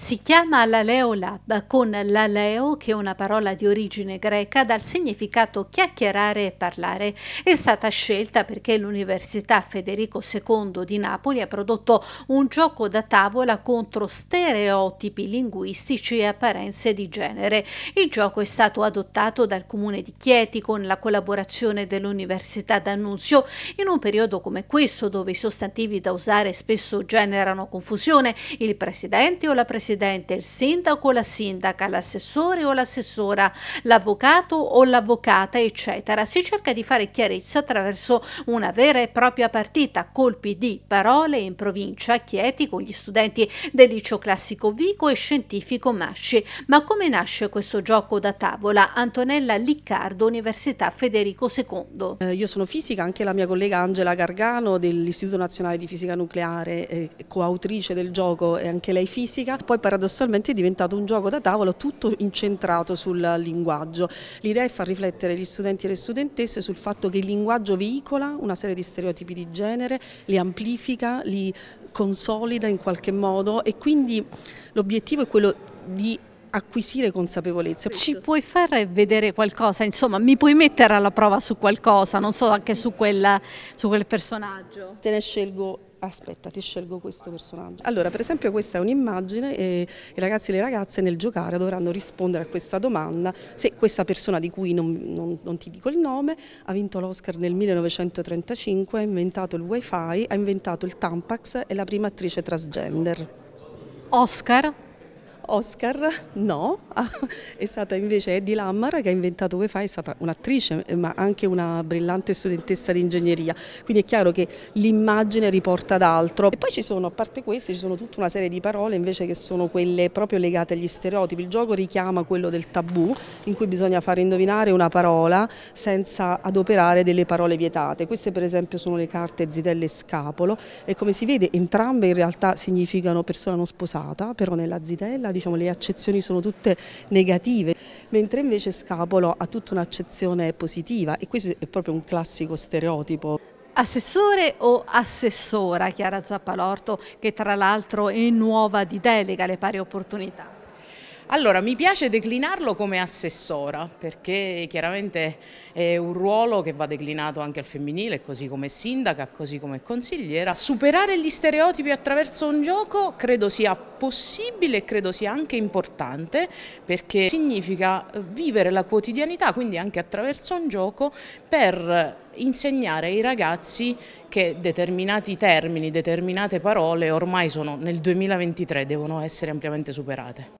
Si chiama l'Aleo Lab con l'Aleo, che è una parola di origine greca dal significato chiacchierare e parlare. È stata scelta perché l'Università Federico II di Napoli ha prodotto un gioco da tavola contro stereotipi linguistici e apparenze di genere. Il gioco è stato adottato dal Comune di Chieti con la collaborazione dell'Università d'Annunzio in un periodo come questo dove i sostantivi da usare spesso generano confusione. Il presidente o la presidente presidente, il sindaco o la sindaca, l'assessore o l'assessora, l'avvocato o l'avvocata, eccetera. Si cerca di fare chiarezza attraverso una vera e propria partita, colpi di parole in provincia Chieti con gli studenti del liceo classico Vico e scientifico Masci. Ma come nasce questo gioco da tavola? Antonella Liccardo, Università Federico II. Eh, io sono fisica, anche la mia collega Angela Gargano dell'Istituto Nazionale di Fisica Nucleare, eh, coautrice del gioco e anche lei fisica. Poi poi paradossalmente è diventato un gioco da tavolo tutto incentrato sul linguaggio. L'idea è far riflettere gli studenti e le studentesse sul fatto che il linguaggio veicola una serie di stereotipi di genere, li amplifica, li consolida in qualche modo e quindi l'obiettivo è quello di acquisire consapevolezza. Ci puoi far vedere qualcosa, insomma, mi puoi mettere alla prova su qualcosa, non so, anche su, quella, su quel personaggio? Te ne scelgo aspetta ti scelgo questo personaggio. Allora per esempio questa è un'immagine e i ragazzi e le ragazze nel giocare dovranno rispondere a questa domanda se questa persona di cui non, non, non ti dico il nome ha vinto l'Oscar nel 1935, ha inventato il wifi, ha inventato il Tampax e la prima attrice transgender. Oscar? Oscar no, ah, è stata invece Eddie Lammar che ha inventato UEFA, è stata un'attrice eh, ma anche una brillante studentessa di ingegneria, quindi è chiaro che l'immagine riporta ad altro. E poi ci sono, a parte queste, ci sono tutta una serie di parole invece che sono quelle proprio legate agli stereotipi, il gioco richiama quello del tabù in cui bisogna far indovinare una parola senza adoperare delle parole vietate, queste per esempio sono le carte zitella e scapolo e come si vede entrambe in realtà significano persona non sposata, però nella zitella diciamo, le accezioni sono tutte negative, mentre invece Scapolo ha tutta un'accezione positiva e questo è proprio un classico stereotipo. Assessore o assessora Chiara Zappalorto, che tra l'altro è nuova di delega alle pari opportunità? Allora, mi piace declinarlo come assessora perché chiaramente è un ruolo che va declinato anche al femminile, così come sindaca, così come consigliera. Superare gli stereotipi attraverso un gioco credo sia possibile e credo sia anche importante perché significa eh, vivere la quotidianità, quindi anche attraverso un gioco per insegnare ai ragazzi che determinati termini, determinate parole ormai sono nel 2023 devono essere ampiamente superate.